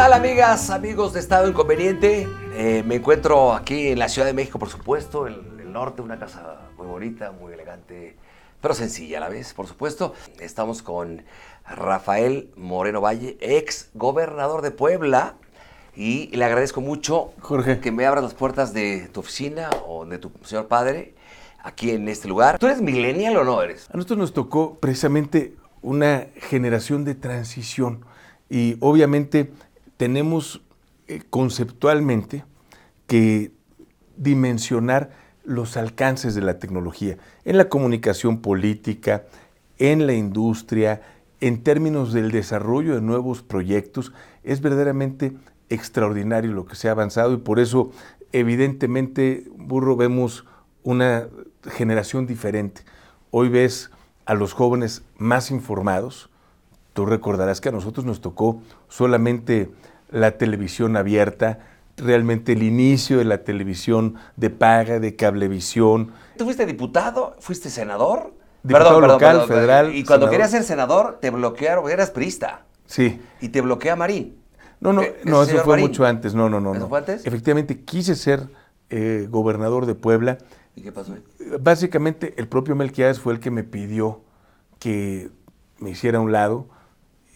tal amigas, amigos de Estado Inconveniente? Eh, me encuentro aquí en la Ciudad de México, por supuesto, en el, norte, una casa muy bonita, muy elegante, pero sencilla a la vez, por supuesto. Estamos con Rafael Moreno Valle, ex gobernador de Puebla, y le agradezco mucho Jorge. que me abras las puertas de tu oficina o de tu señor padre aquí en este lugar. ¿Tú eres millennial o no eres? A nosotros nos tocó precisamente una generación de transición y obviamente tenemos eh, conceptualmente que dimensionar los alcances de la tecnología en la comunicación política, en la industria, en términos del desarrollo de nuevos proyectos. Es verdaderamente extraordinario lo que se ha avanzado y por eso evidentemente, burro, vemos una generación diferente. Hoy ves a los jóvenes más informados. Tú recordarás que a nosotros nos tocó solamente la televisión abierta, realmente el inicio de la televisión de paga, de cablevisión. ¿Tú fuiste diputado? ¿Fuiste senador? Diputado local, federal. Y cuando querías ser senador, te bloquearon, eras priista. Sí. Y te bloquea Marín. No, no, eh, no, eh, eso fue mucho antes. No, no, no. antes? Efectivamente, quise ser eh, gobernador de Puebla. ¿Y qué pasó? Básicamente, el propio Melquiades fue el que me pidió que me hiciera un lado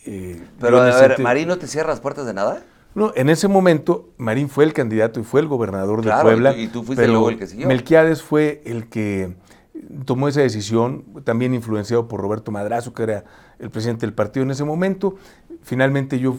eh, pero a ver, ¿Marín no te cierra las puertas de nada? No, en ese momento Marín fue el candidato y fue el gobernador de Puebla. Y tú, fuiste luego el que siguió. Melquiades fue el que tomó esa decisión, también influenciado por Roberto Madrazo, que era el presidente del partido en ese momento. Finalmente yo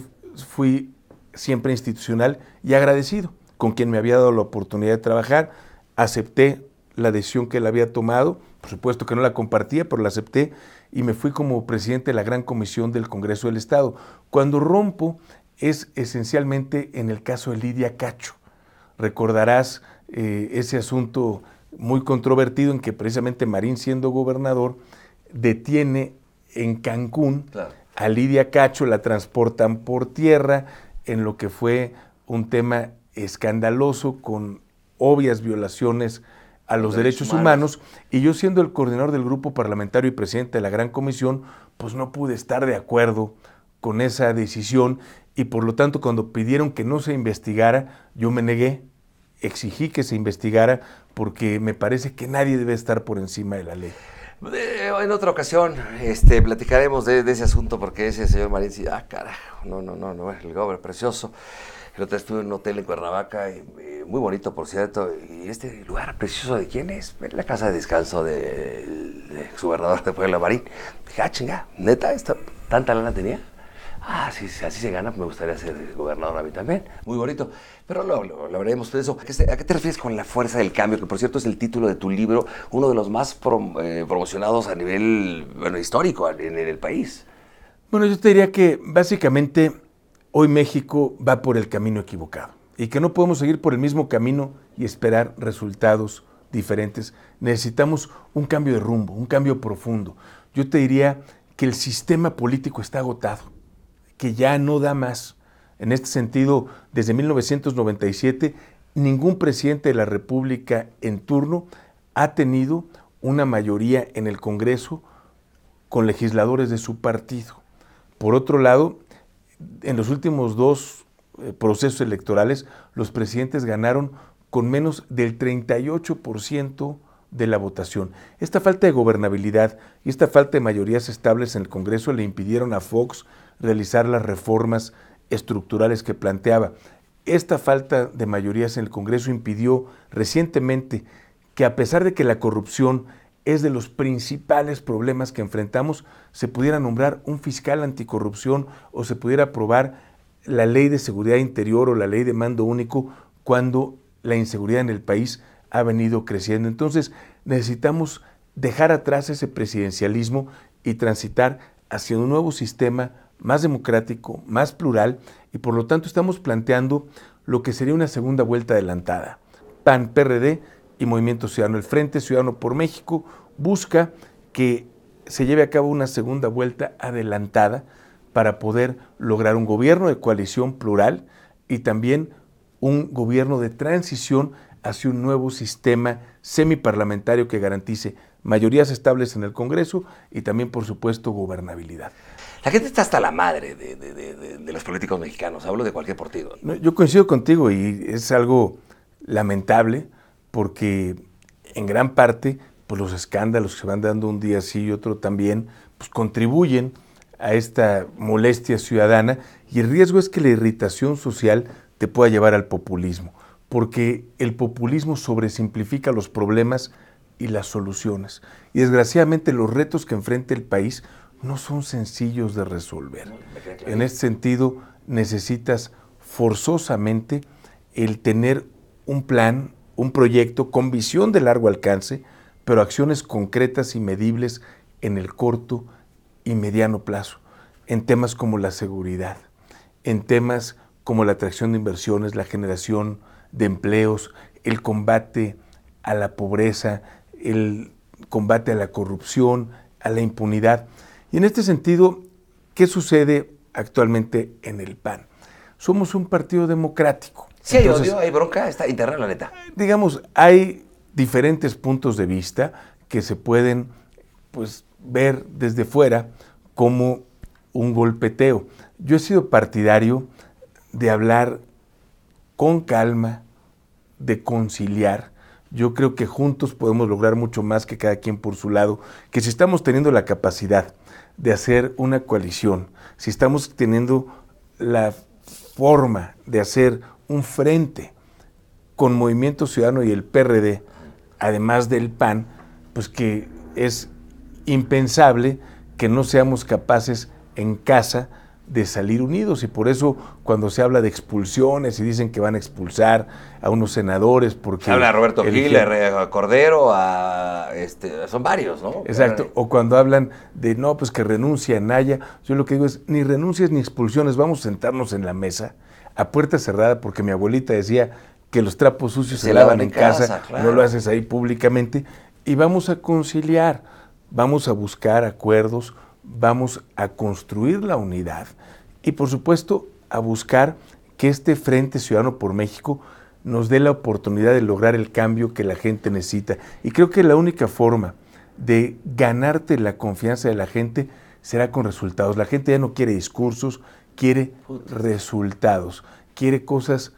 fui siempre institucional y agradecido con quien me había dado la oportunidad de trabajar. Acepté la decisión que él había tomado, por supuesto que no la compartía, pero la acepté y me fui como presidente de la Gran Comisión del Congreso del Estado. Cuando rompo es esencialmente en el caso de Lidia Cacho. Recordarás eh, ese asunto muy controvertido en que precisamente Marín, siendo gobernador, detiene en Cancún a Lidia Cacho, la transportan por tierra en lo que fue un tema escandaloso con obvias violaciones a los, derechos, humanos. y yo siendo el coordinador del grupo parlamentario y presidente de la Gran Comisión, pues no pude estar de acuerdo con esa decisión y por lo tanto cuando pidieron que no se investigara, yo me negué, exigí que se investigara porque me parece que nadie debe estar por encima de la ley. Eh, en otra ocasión este, platicaremos de, ese asunto porque ese señor Marín sí, ah, carajo, no, no, no, no, el gober precioso. El otro estuve en un hotel en Cuernavaca, muy bonito por cierto, y este lugar precioso de quién es? La casa de descanso del de, gobernador, de Puebla Marín. ah, chinga, neta, esta, ¿tanta lana tenía? Ah, sí, así se gana, me gustaría ser gobernador a mí también. Muy bonito. Pero lo lo hablaremos de eso. ¿A qué te refieres con la fuerza del cambio? Que por cierto es el título de tu libro, uno de los más eh, promocionados a nivel bueno, histórico en, en el país. Bueno, yo te diría que básicamente hoy México va por el camino equivocado y que no podemos seguir por el mismo camino y esperar resultados diferentes. Necesitamos un cambio de rumbo, un cambio profundo. Yo te diría que el sistema político está agotado, que ya no da más. En este sentido, desde 1997, ningún presidente de la República en turno ha tenido una mayoría en el Congreso con legisladores de su partido. Por otro lado, en los últimos dos eh, procesos electorales, los presidentes ganaron con menos del 38% de la votación. Esta falta de gobernabilidad y esta falta de mayorías estables en el Congreso le impidieron a Fox realizar las reformas estructurales que planteaba. Esta falta de mayorías en el Congreso impidió recientemente que a pesar de que la corrupción es de los principales problemas que enfrentamos, se pudiera nombrar un fiscal anticorrupción o se pudiera aprobar la ley de seguridad interior o la ley de mando único cuando la inseguridad en el país ha venido creciendo. Entonces necesitamos dejar atrás ese presidencialismo y transitar hacia un nuevo sistema más democrático, más plural, y por lo tanto estamos planteando lo que sería una segunda vuelta adelantada. PAN-PRD y Movimiento Ciudadano. El Frente Ciudadano por México busca que se lleve a cabo una segunda vuelta adelantada para poder lograr un gobierno de coalición plural y también un gobierno de transición hacia un nuevo sistema semiparlamentario que garantice mayorías estables en el Congreso y también, por supuesto, gobernabilidad. La gente está hasta la madre de, los políticos mexicanos, hablo de cualquier partido. yo coincido contigo y es algo lamentable porque en gran parte pues los escándalos que se van dando un día sí y otro también, pues contribuyen a esta molestia ciudadana y el riesgo es que la irritación social te pueda llevar al populismo, porque el populismo sobresimplifica los problemas y las soluciones. Y desgraciadamente los retos que enfrenta el país no son sencillos de resolver. En este sentido, necesitas forzosamente el tener un plan, un proyecto con visión de largo alcance, pero acciones concretas y medibles en el corto y mediano plazo, en temas como la seguridad, en temas como la atracción de inversiones, la generación de empleos, el combate a la pobreza, el combate a la corrupción, a la impunidad. Y en este sentido, ¿qué sucede actualmente en el PAN? somos un partido democrático. Sí, hay odio, hay bronca, está interna la neta. Digamos, hay diferentes puntos de vista que se pueden pues, ver desde fuera como un golpeteo. Yo he sido partidario de hablar con calma, de conciliar. Yo creo que juntos podemos lograr mucho más que cada quien por su lado, que si estamos teniendo la capacidad de hacer una coalición, si estamos teniendo la forma de hacer un frente con Movimiento Ciudadano y el PRD, además del PAN, pues que es impensable que no seamos capaces en casa de salir unidos y por eso cuando se habla de expulsiones y dicen que van a expulsar a unos senadores porque habla a Roberto Gil, eh, a Cordero, a este, son varios, ¿no? Exacto, o cuando hablan de no, pues que renuncia Naya, yo lo que digo es ni renuncias ni expulsiones, vamos a sentarnos en la mesa a puerta cerrada porque mi abuelita decía que los trapos sucios se, lavan, en casa, no lo haces ahí públicamente y vamos a conciliar, vamos a buscar acuerdos vamos a construir la unidad y por supuesto a buscar que este Frente Ciudadano por México nos dé la oportunidad de lograr el cambio que la gente necesita. Y creo que la única forma de ganarte la confianza de la gente será con resultados. La gente ya no quiere discursos, quiere resultados, quiere cosas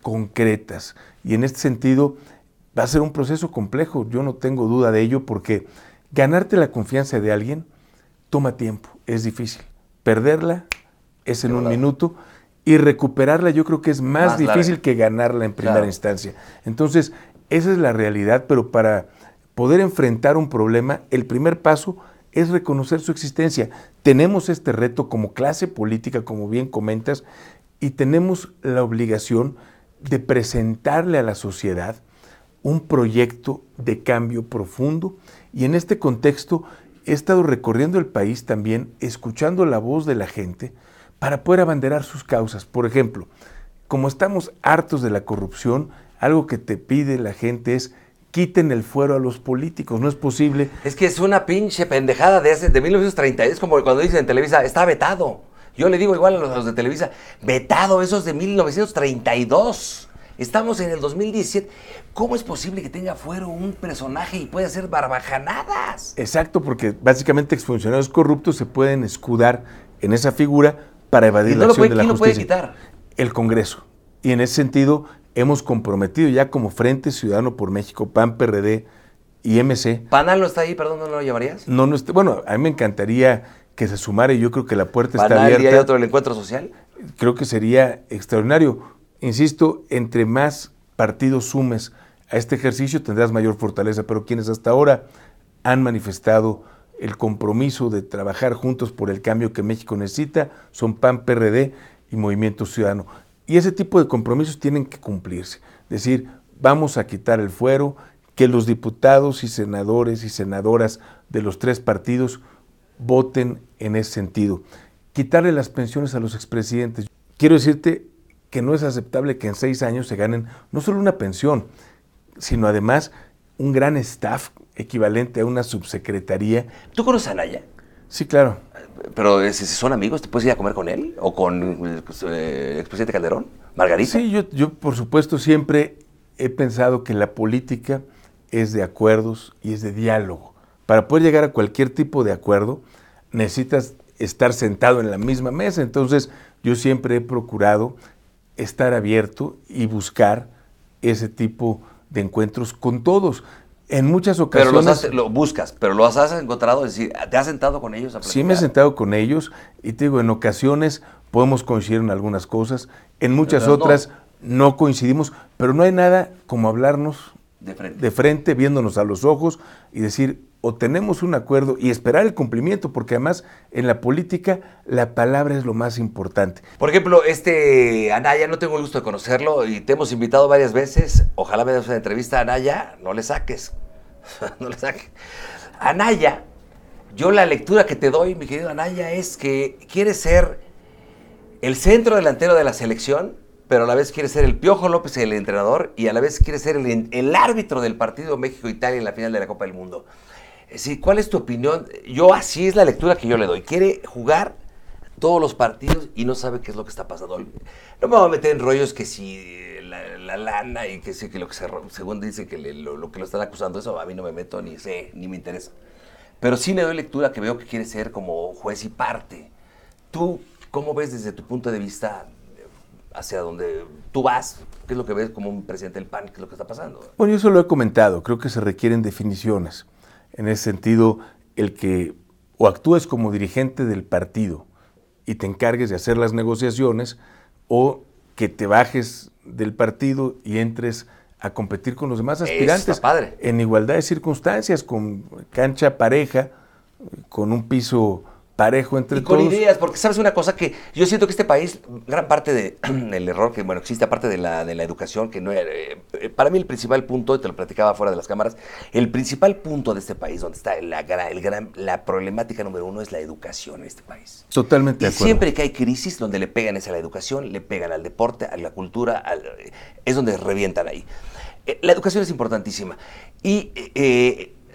concretas. Y en este sentido va a ser un proceso complejo, yo no tengo duda de ello, porque ganarte la confianza de alguien toma tiempo, es difícil. Perderla es en un minuto y recuperarla yo creo que es más, difícil que ganarla en primera instancia. Entonces, esa es la realidad, pero para poder enfrentar un problema, el primer paso es reconocer su existencia. Tenemos este reto como clase política, como bien comentas, y tenemos la obligación de presentarle a la sociedad un proyecto de cambio profundo y en este contexto he estado recorriendo el país también, escuchando la voz de la gente para poder abanderar sus causas. Por ejemplo, como estamos hartos de la corrupción, algo que te pide la gente es quiten el fuero a los políticos, no es posible. Es que es una pinche pendejada de, hace, de 1932 es como cuando dicen en Televisa, está vetado. Yo le digo igual a los, a los de Televisa, vetado, eso es de 1932. Estamos en el 2017. ¿Cómo es posible que tenga fuero un personaje y pueda hacer barbajanadas? Exacto, porque básicamente exfuncionarios corruptos se pueden escudar en esa figura para evadir la acción de la justicia. ¿Quién lo puede quitar? El Congreso. Y en ese sentido hemos comprometido ya como Frente Ciudadano por México, PAN, PRD y MC. ¿Panal no está ahí? Perdón, ¿no lo llamarías? No, Bueno, a mí me encantaría que se sumara y yo creo que la puerta está abierta. ¿Panal y hay otro el encuentro social? Creo que sería extraordinario Insisto, entre más partidos sumes a este ejercicio tendrás mayor fortaleza, pero quienes hasta ahora han manifestado el compromiso de trabajar juntos por el cambio que México necesita son PAN, PRD y Movimiento Ciudadano. Y ese tipo de compromisos tienen que cumplirse. Es decir, vamos a quitar el fuero, que los diputados y senadores y senadoras de los tres partidos voten en ese sentido. Quitarle las pensiones a los expresidentes. Quiero decirte, que no es aceptable que en seis años se ganen no solo una pensión, sino además un gran staff equivalente a una subsecretaría. ¿Tú conoces a Naya? Sí, claro. Pero eh, si son amigos, ¿te puedes ir a comer con él? ¿O con eh, pues, eh, el expresidente Calderón? ¿Margarita? Sí, yo por supuesto siempre he pensado que la política es de acuerdos y es de diálogo. Para poder llegar a cualquier tipo de acuerdo, necesitas estar sentado en la misma mesa. Entonces, yo siempre he procurado estar abierto y buscar ese tipo de encuentros con todos. En muchas ocasiones. Pero lo buscas, pero lo has encontrado, es decir, ¿te has sentado con ellos a Sí, me he sentado con ellos y te digo, en ocasiones podemos coincidir en algunas cosas, en muchas otras no. coincidimos, pero no hay nada como hablarnos de frente, viéndonos a los ojos y decir, o tenemos un acuerdo y esperar el cumplimiento, porque además en la política la palabra es lo más importante. Por ejemplo, este Anaya, no tengo el gusto de conocerlo y te hemos invitado varias veces. Ojalá me des una entrevista a Anaya, no le saques. no le saques. Anaya, yo la lectura que te doy, mi querido Anaya, es que quiere ser el centro delantero de la selección, pero a la vez quiere ser el Piojo López el entrenador y a la vez quiere ser el, el árbitro del partido México-Italia en la final de la Copa del Mundo. Eh, ¿cuál es tu opinión? Yo así es la lectura que yo le doy. Quiere jugar todos los partidos y no sabe qué es lo que está pasando. No me voy a meter en rollos que si eh, la, lana y que sé que lo que se, según dice que lo, que lo están acusando, eso a mí no me meto ni sé, ni me interesa. Pero sí le doy lectura que veo que quiere ser como juez y parte. ¿Tú cómo ves desde tu punto de vista eh, hacia donde tú vas? ¿Qué es lo que ves como un presidente del PAN? ¿Qué es lo que está pasando? Bueno, yo eso lo he comentado. Creo que se requieren definiciones en ese sentido, el que o actúes como dirigente del partido y te encargues de hacer las negociaciones, o que te bajes del partido y entres a competir con los demás aspirantes en igualdad de circunstancias, con cancha pareja, con un piso parejo entre y con ideas, porque sabes una cosa que yo siento que este país, gran parte del error que bueno, existe, aparte de la, de la educación, que no era eh, para mí el principal punto, y te lo platicaba fuera de las cámaras, el principal punto de este país, donde está la, el gran, la problemática número uno, es la educación en este país. Totalmente. de acuerdo. siempre que hay crisis, donde le pegan es a la educación, le pegan al deporte, a la cultura, eh, es donde revientan ahí. Eh, la educación es importantísima. Y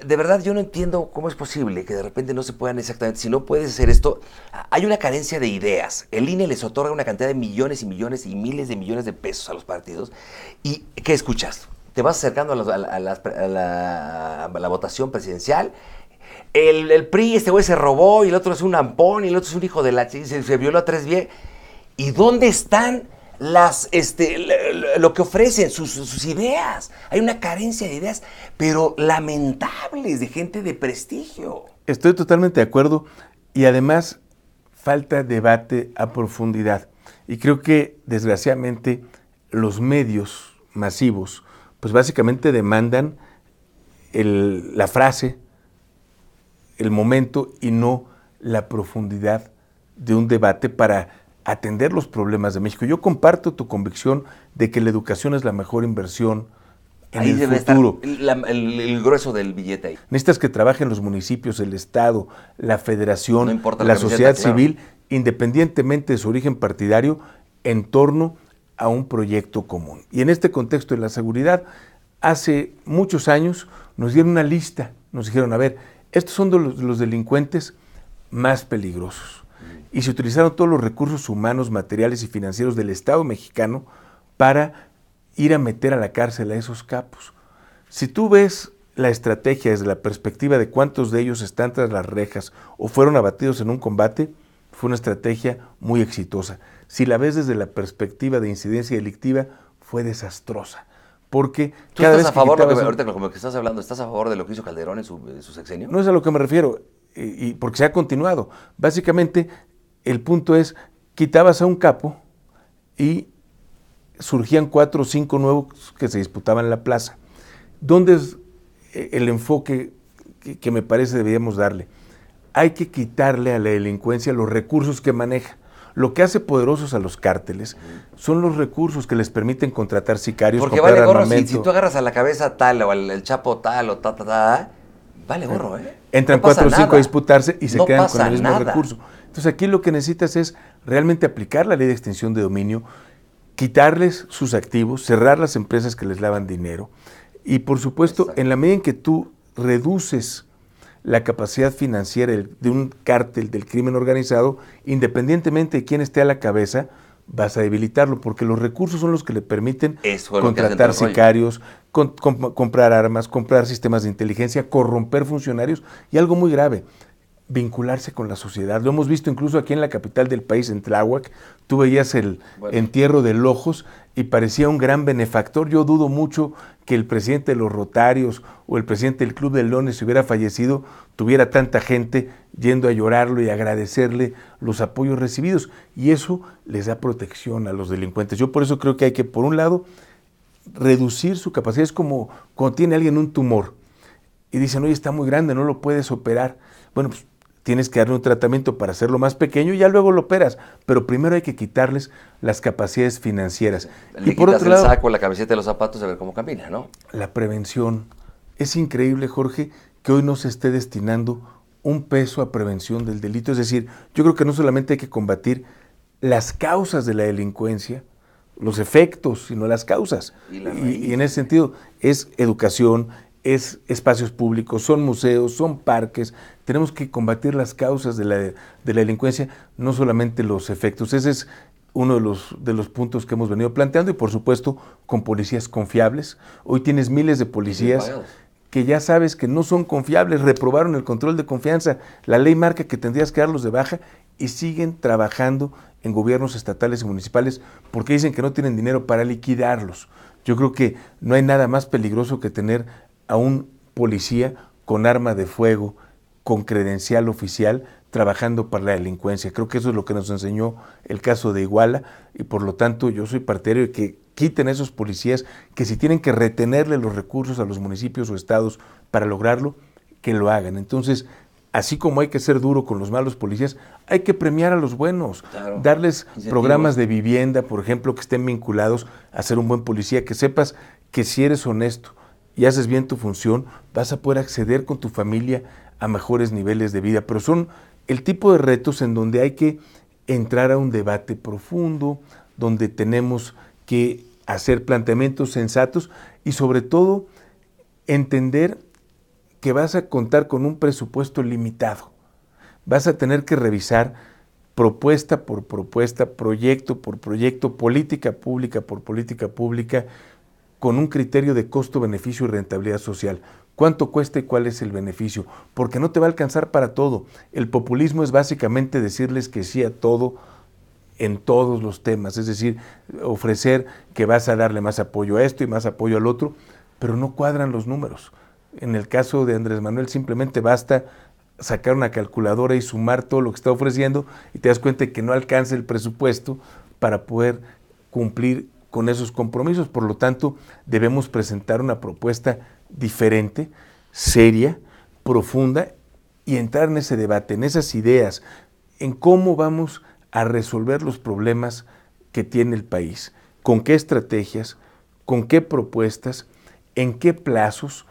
de verdad yo no entiendo cómo es posible que de repente no se puedan exactamente, si no puedes hacer esto, hay una carencia de ideas. El INE les otorga una cantidad de millones y millones y miles de millones de pesos a los partidos. ¿Y qué escuchas? Te vas acercando a, la, votación presidencial. El, PRI, este güey se robó, y el otro es un ampón, y el otro es un hijo de la... y se violó a tres bien. ¿Y dónde están las, este, lo que ofrecen, sus, ideas. Hay una carencia de ideas, pero lamentables, de gente de prestigio. Estoy totalmente de acuerdo y además falta debate a profundidad. Y creo que desgraciadamente los medios masivos, pues básicamente demandan la frase, el momento y no la profundidad de un debate para atender los problemas de México. Yo comparto tu convicción de que la educación es la mejor inversión en el futuro. el, grueso del billete ahí. Necesitas que trabajen los municipios, el Estado, la Federación, la, sociedad civil, independientemente de su origen partidario, en torno a un proyecto común. Y en este contexto de la seguridad, hace muchos años nos dieron una lista, nos dijeron, a ver, estos son los delincuentes más peligrosos y se utilizaron todos los recursos humanos, materiales y financieros del Estado mexicano para ir a meter a la cárcel a esos capos. Si tú ves la estrategia desde la perspectiva de cuántos de ellos están tras las rejas o fueron abatidos en un combate, fue una estrategia muy exitosa. Si la ves desde la perspectiva de incidencia delictiva, fue desastrosa. Porque ¿Tú estás a favor, estás hablando, ¿estás a favor de lo que hizo Calderón en su, sexenio? No es a lo que me refiero, y porque se ha continuado. Básicamente, el punto es, quitabas a un capo y surgían cuatro o cinco nuevos que se disputaban en la plaza. ¿Dónde es eh, el enfoque que, me parece deberíamos darle? Hay que quitarle a la delincuencia los recursos que maneja. Lo que hace poderosos a los cárteles son los recursos que les permiten contratar sicarios, Porque vale gorro, si, tú agarras a la cabeza tal o al chapo tal o ta, ta, ta, vale eh, gorro, ¿eh? Entran cuatro o cinco a disputarse y se quedan con el mismo recurso. Entonces aquí lo que necesitas es realmente aplicar la ley de extinción de dominio, quitarles sus activos, cerrar las empresas que les lavan dinero y por supuesto en la medida en que tú reduces la capacidad financiera de un cártel del crimen organizado, independientemente de quién esté a la cabeza, vas a debilitarlo, porque los recursos son los que le permiten contratar sicarios, comprar armas, comprar sistemas de inteligencia, corromper funcionarios y algo muy grave, vincularse con la sociedad. Lo hemos visto incluso aquí en la capital del país, en Tláhuac. Tú veías el entierro de Lojos y parecía un gran benefactor. Yo dudo mucho que el presidente de los Rotarios o el presidente del Club de Lones si hubiera fallecido, tuviera tanta gente yendo a llorarlo y agradecerle los apoyos recibidos. Y eso les da protección a los delincuentes. Yo por eso creo que hay que, por un lado, reducir su capacidad. Es como cuando tiene alguien un tumor y dicen, oye, está muy grande, no lo puedes operar. Bueno, pues tienes que darle un tratamiento para hacerlo más pequeño y ya luego lo operas. Pero primero hay que quitarles las capacidades financieras. y por otro lado, saco, la camiseta, los zapatos, a ver cómo camina, ¿no? La prevención. Es increíble, Jorge, que hoy no se esté destinando un peso a prevención del delito. Es decir, yo creo que no solamente hay que combatir las causas de la delincuencia, los efectos, sino las causas. Y, y en ese sentido es educación, es espacios públicos, son museos, son parques. Tenemos que combatir las causas de la, delincuencia, no solamente los efectos. Ese es uno de los, de los puntos que hemos venido planteando y por supuesto con policías confiables. Hoy tienes miles de policías que ya sabes que no son confiables, reprobaron el control de confianza, la ley marca que tendrías que darlos de baja y siguen trabajando en gobiernos estatales y municipales porque dicen que no tienen dinero para liquidarlos. Yo creo que no hay nada más peligroso que tener a un policía con arma de fuego, con credencial oficial, trabajando para la delincuencia. Creo que eso es lo que nos enseñó el caso de Iguala y por lo tanto yo soy partidario de que quiten a esos policías, que si tienen que retenerle los recursos a los municipios o estados para lograrlo, que lo hagan. Entonces, así como hay que ser duro con los malos policías, hay que premiar a los buenos, darles programas de vivienda, por ejemplo, que estén vinculados a ser un buen policía, que sepas que si eres honesto, y haces bien tu función, vas a poder acceder con tu familia a mejores niveles de vida. Pero son el tipo de retos en donde hay que entrar a un debate profundo, donde tenemos que hacer planteamientos sensatos y sobre todo entender que vas a contar con un presupuesto limitado. Vas a tener que revisar propuesta por propuesta, proyecto por proyecto, política pública por política pública, con un criterio de costo, beneficio y rentabilidad social. ¿Cuánto cuesta y cuál es el beneficio? Porque no te va a alcanzar para todo. El populismo es básicamente decirles que sí a todo en todos los temas, es decir, ofrecer que vas a darle más apoyo a esto y más apoyo al otro, pero no cuadran los números. En el caso de Andrés Manuel simplemente basta sacar una calculadora y sumar todo lo que está ofreciendo y te das cuenta de que no alcanza el presupuesto para poder cumplir con esos compromisos. Por lo tanto, debemos presentar una propuesta diferente, seria, profunda y entrar en ese debate, en esas ideas, en cómo vamos a resolver los problemas que tiene el país, con qué estrategias, con qué propuestas, en qué plazos,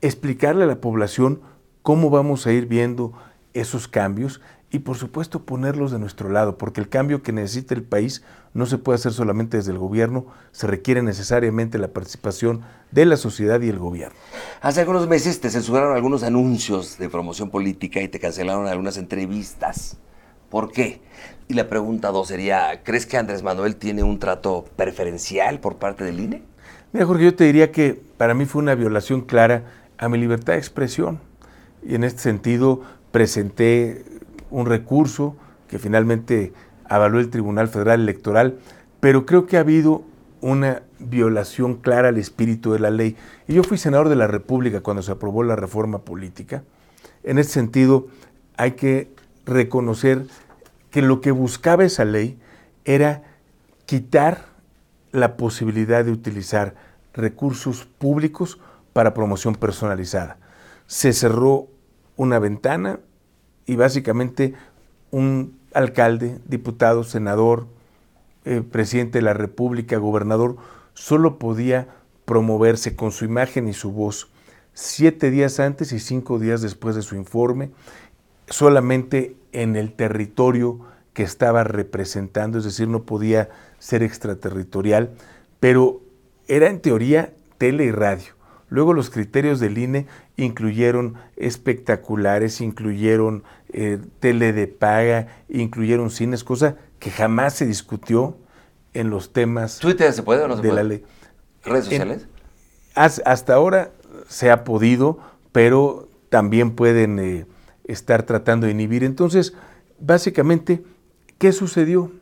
explicarle a la población cómo vamos a ir viendo esos cambios y por supuesto ponerlos de nuestro lado, porque el cambio que necesita el país no se puede hacer solamente desde el gobierno, se requiere necesariamente la participación de la sociedad y el gobierno. Hace algunos meses te censuraron algunos anuncios de promoción política y te cancelaron algunas entrevistas. ¿Por qué? Y la pregunta dos sería, ¿crees que Andrés Manuel tiene un trato preferencial por parte del INE? Mira, Jorge, yo te diría que para mí fue una violación clara a mi libertad de expresión. Y en este sentido presenté un recurso que finalmente avaló el Tribunal Federal Electoral, pero creo que ha habido una violación clara al espíritu de la ley. Y yo fui senador de la República cuando se aprobó la reforma política. En ese sentido, hay que reconocer que lo que buscaba esa ley era quitar la posibilidad de utilizar recursos públicos para promoción personalizada. Se cerró una ventana y básicamente un alcalde, diputado, senador, eh, presidente de la República, gobernador, solo podía promoverse con su imagen y su voz siete días antes y cinco días después de su informe, solamente en el territorio que estaba representando, es decir, no podía ser extraterritorial, pero era en teoría tele y radio. Luego los criterios del INE incluyeron espectaculares, incluyeron eh, tele de paga, incluyeron cines, cosa que jamás se discutió en los temas. ¿Twitter se puede o no se puede? ¿Redes sociales? hasta ahora se ha podido, pero también pueden eh, estar tratando de inhibir. Entonces, básicamente, ¿qué sucedió?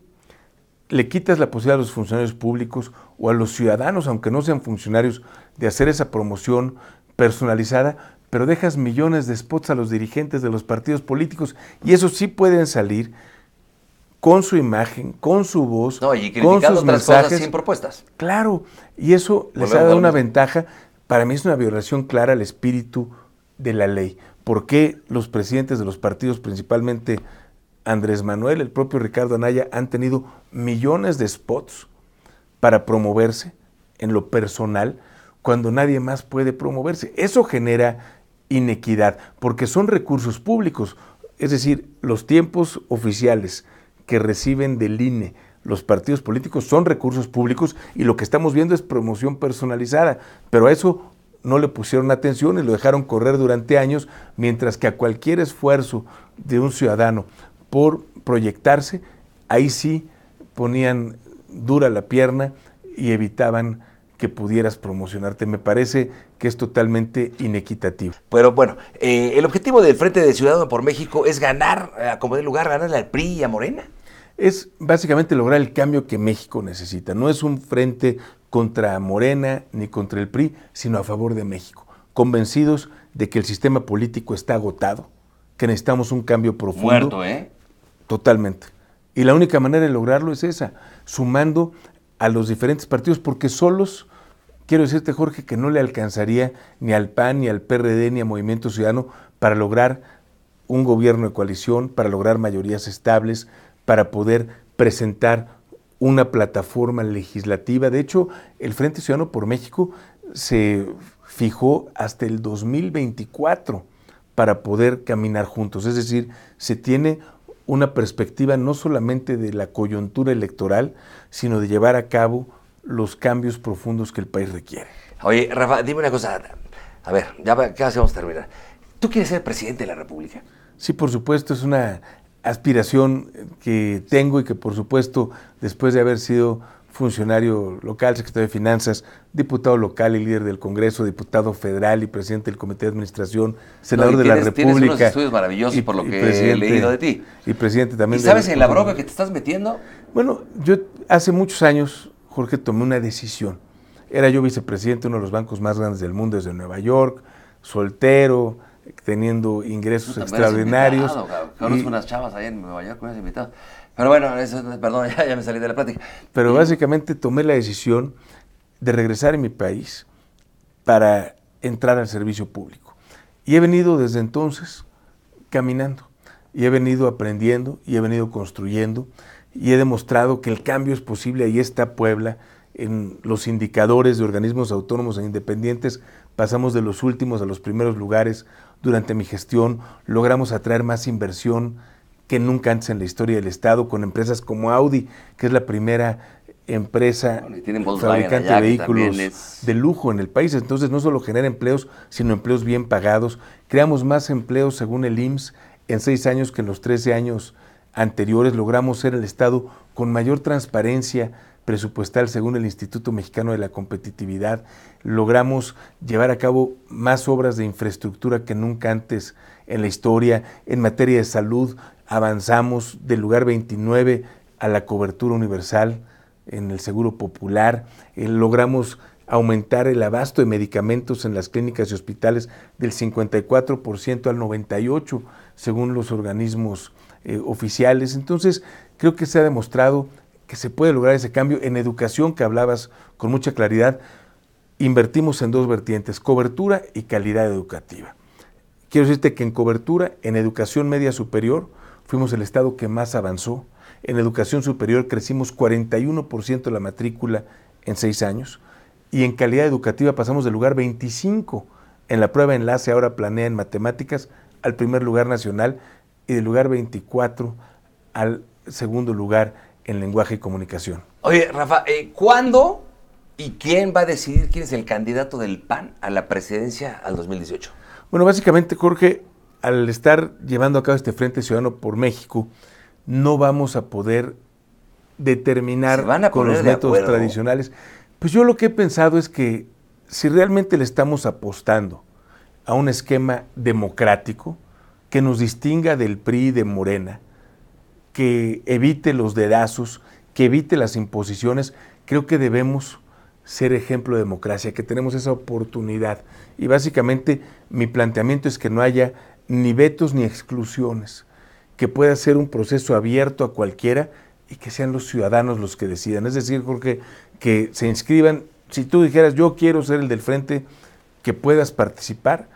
Le quitas la posibilidad a los funcionarios públicos o a los ciudadanos, aunque no sean funcionarios, de hacer esa promoción, personalizada, pero dejas millones de spots a los dirigentes de los partidos políticos y esos sí pueden salir con su imagen, con su voz, no, y con sus otras Cosas sin propuestas. Claro, y eso les ha dado una ventaja. Para mí es una violación clara al espíritu de la ley. porque los presidentes de los partidos, principalmente Andrés Manuel, el propio Ricardo Anaya, han tenido millones de spots para promoverse en lo personal? cuando nadie más puede promoverse. Eso genera inequidad, porque son recursos públicos, es decir, los tiempos oficiales que reciben del INE, los partidos políticos son recursos públicos y lo que estamos viendo es promoción personalizada, pero a eso no le pusieron atención y lo dejaron correr durante años, mientras que a cualquier esfuerzo de un ciudadano por proyectarse, ahí sí ponían dura la pierna y evitaban que pudieras promocionarte. Me parece que es totalmente inequitativo. Pero bueno, eh, el objetivo del Frente de Ciudadano por México es ganar, eh, a como de lugar, ganarle al PRI y a Morena. Es básicamente lograr el cambio que México necesita. No es un frente contra Morena ni contra el PRI, sino a favor de México. Convencidos de que el sistema político está agotado, que necesitamos un cambio profundo. Muerto, ¿eh? Totalmente. Y la única manera de lograrlo es esa, sumando a los diferentes partidos, porque solos, quiero decirte Jorge, que no le alcanzaría ni al PAN, ni al PRD, ni a Movimiento Ciudadano para lograr un gobierno de coalición, para lograr mayorías estables, para poder presentar una plataforma legislativa. De hecho, el Frente Ciudadano por México se fijó hasta el 2024 para poder caminar juntos. Es decir, se tiene una perspectiva no solamente de la coyuntura electoral, sino de llevar a cabo los cambios profundos que el país requiere. Oye, Rafa, dime una cosa. A ver, ya casi vamos a terminar. ¿Tú quieres ser presidente de la República? Sí, por supuesto, es una aspiración que tengo y que por supuesto, después de haber sido funcionario local, secretario de Finanzas, diputado local y líder del Congreso, diputado federal y presidente del Comité de Administración, senador de la República. Tienes unos estudios maravillosos por lo que he leído de ti. Y presidente también. ¿Y sabes en la bronca que te estás metiendo? Bueno, yo hace muchos años, Jorge, tomé una decisión. Era yo vicepresidente de uno de los bancos más grandes del mundo desde Nueva York, soltero, teniendo ingresos no, extraordinarios. Conozco unas chavas ahí en Nueva York, unas invitadas. Pero bueno, perdón, ya, me salí de la plática. Pero básicamente tomé la decisión de regresar a mi país para entrar al servicio público. Y he venido desde entonces caminando, y he venido aprendiendo, y he venido construyendo, y he demostrado que el cambio es posible. Ahí está Puebla, en los indicadores de organismos autónomos e independientes, pasamos de los últimos a los primeros lugares durante mi gestión logramos atraer más inversión que nunca antes en la historia del Estado con empresas como Audi, que es la primera empresa fabricante de vehículos de lujo en el país. Entonces no solo genera empleos, sino empleos bien pagados. Creamos más empleos, según el IMSS, en seis años que en los 13 años anteriores. Logramos ser el Estado con mayor transparencia presupuestal según el Instituto Mexicano de la Competitividad. Logramos llevar a cabo más obras de infraestructura que nunca antes en la historia. En materia de salud avanzamos del lugar 29 a la cobertura universal en el Seguro Popular. Eh, logramos aumentar el abasto de medicamentos en las clínicas y hospitales del 54% al 98% según los organismos eh, oficiales. Entonces, creo que se ha demostrado que se puede lograr ese cambio en educación que hablabas con mucha claridad. Invertimos en dos vertientes, cobertura y calidad educativa. Quiero decirte que en cobertura, en educación media superior, fuimos el estado que más avanzó. En educación superior crecimos 41% de la matrícula en seis años y en calidad educativa pasamos del lugar 25 en la prueba enlace ahora planea en matemáticas al primer lugar nacional y del lugar 24 al segundo lugar en lenguaje y comunicación. Oye, Rafa, eh, ¿cuándo y quién va a decidir quién es el candidato del PAN a la presidencia al 2018? Bueno, básicamente, Jorge, al estar llevando a cabo este Frente Ciudadano por México, no vamos a poder determinar con los métodos tradicionales. Pues yo lo que he pensado es que si realmente le estamos apostando a un esquema democrático que nos distinga del PRI y de Morena, que evite los dedazos, que evite las imposiciones. Creo que debemos ser ejemplo de democracia, que tenemos esa oportunidad. Y básicamente mi planteamiento es que no haya ni vetos ni exclusiones, que pueda ser un proceso abierto a cualquiera y que sean los ciudadanos los que decidan. Es decir, Jorge, que se inscriban, si tú dijeras yo quiero ser el del frente, que puedas participar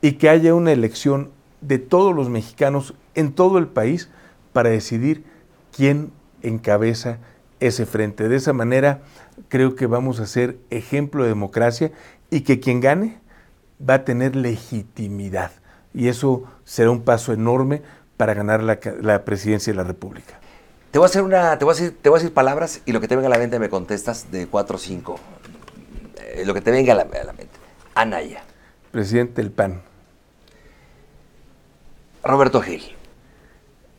y que haya una elección de todos los mexicanos en todo el país para decidir quién encabeza ese frente. De esa manera creo que vamos a ser ejemplo de democracia y que quien gane va a tener legitimidad. Y eso será un paso enorme para ganar la, presidencia de la República. Te voy, a hacer una, te, voy a decir, palabras y lo que te venga a la mente me contestas de cuatro o cinco. Eh, lo que te venga a la, a la mente. Anaya. Presidente del PAN. Roberto Gil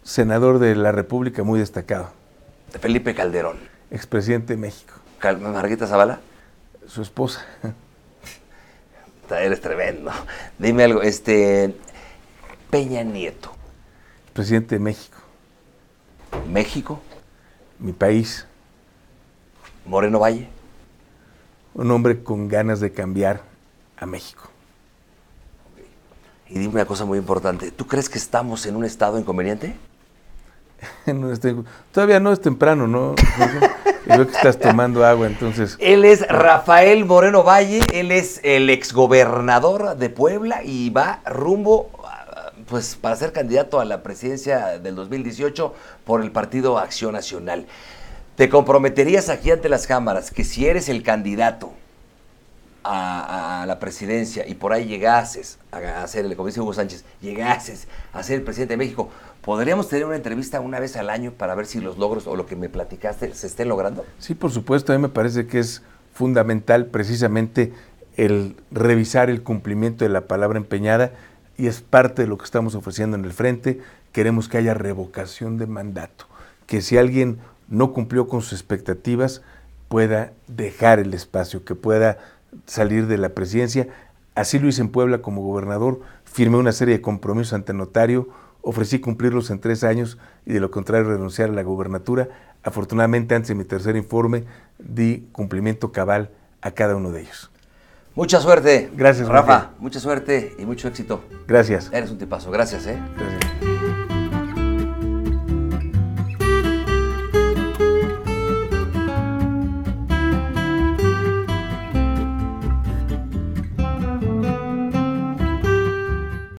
senador de la República muy destacado. Felipe Calderón. Expresidente de México. ¿Marguita Zavala. Su esposa. Eres tremendo. Dime algo, este Peña Nieto. Presidente de México. México. Mi país. Moreno Valle. Un hombre con ganas de cambiar a México. Y dime una cosa muy importante, ¿tú crees que estamos en un estado inconveniente? Este, todavía no es temprano, ¿no? veo que estás tomando agua, entonces. Él es Rafael Moreno Valle, él es el exgobernador de Puebla y va rumbo, ah, pues, para ser candidato a la presidencia del 2018 por el Partido Acción Nacional. ¿Te comprometerías aquí ante las cámaras que si eres el candidato a, la presidencia y por ahí llegases a, hacer, como dice Hugo Sánchez, llegases a ser el presidente de México, ¿podríamos tener una entrevista una vez al año para ver si los logros o lo que me platicaste se estén logrando? Sí, por supuesto, a mí me parece que es fundamental precisamente el revisar el cumplimiento de la palabra empeñada y es parte de lo que estamos ofreciendo en el frente. Queremos que haya revocación de mandato, que si alguien no cumplió con sus expectativas pueda dejar el espacio, que pueda salir de la presidencia. Así lo hice en Puebla como gobernador, firmé una serie de compromisos ante notario, ofrecí cumplirlos en tres años y de lo contrario renunciar a la gobernatura. Afortunadamente, antes de mi tercer informe, di cumplimiento cabal a cada uno de ellos. Mucha suerte. Gracias, Rafa. Mucha suerte y mucho éxito. Gracias. Eres un tipazo. Gracias, ¿eh? Gracias.